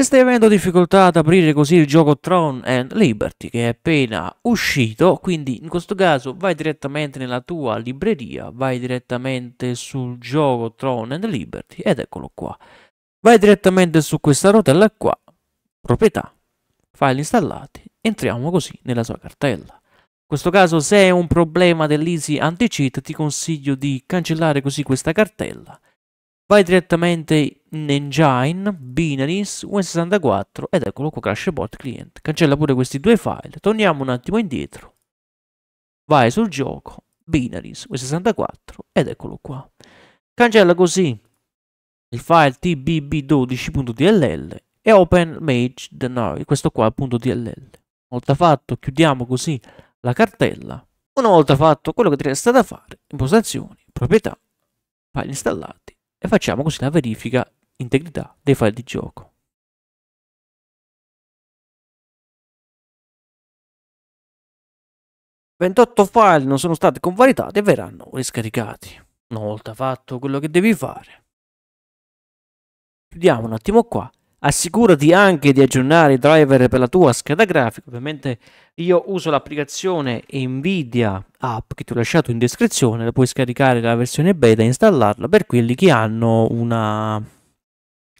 Se stai avendo difficoltà ad aprire così il gioco Tron and Liberty che è appena uscito, quindi in questo caso vai direttamente nella tua libreria, vai direttamente sul gioco Tron and Liberty ed eccolo qua. Vai direttamente su questa rotella qua, proprietà, file installati, entriamo così nella sua cartella. In questo caso se è un problema dell'Easy Anti-Cheat ti consiglio di cancellare così questa cartella Vai direttamente in Engine, Binaries, Win64 ed eccolo qua crash bot Client. Cancella pure questi due file. Torniamo un attimo indietro. Vai sul gioco, Binaries, Win64 ed eccolo qua. Cancella così il file tbb12.dll e open mage no, questo qua appunto dll una volta fatto chiudiamo così la cartella una volta fatto quello che ti resta da fare impostazioni proprietà file installati e facciamo così la verifica integrità dei file di gioco. Ventotto file non sono stati convalidati e verranno riscaricati. Una volta fatto quello che devi fare. Chiudiamo un attimo qua Assicurati anche di aggiornare i driver per la tua scheda grafica. Ovviamente io uso l'applicazione Nvidia App che ti ho lasciato in descrizione, la puoi scaricare la versione beta e installarla per quelli che hanno una,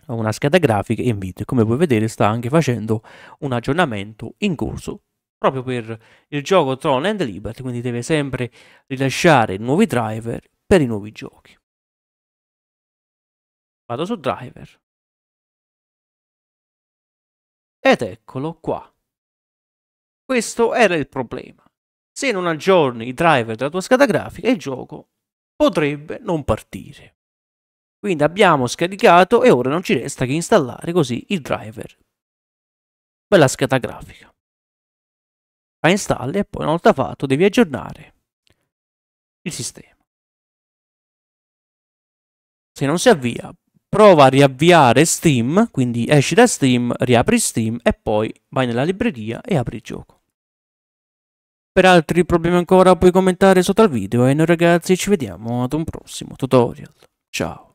una scheda grafica Nvidia. Come puoi vedere sta anche facendo un aggiornamento in corso proprio per il gioco Tron and Liberty, quindi deve sempre rilasciare nuovi driver per i nuovi giochi. Vado su driver ed eccolo qua. Questo era il problema. Se non aggiorni i driver della tua scheda grafica, il gioco potrebbe non partire. Quindi abbiamo scaricato e ora non ci resta che installare così il driver per la scheda grafica. Fai installi e poi una volta fatto devi aggiornare il sistema. Se non si avvia prova a riavviare Steam, quindi esci da Steam, riapri Steam e poi vai nella libreria e apri il gioco. Per altri problemi ancora puoi commentare sotto al video e noi ragazzi ci vediamo ad un prossimo tutorial. Ciao!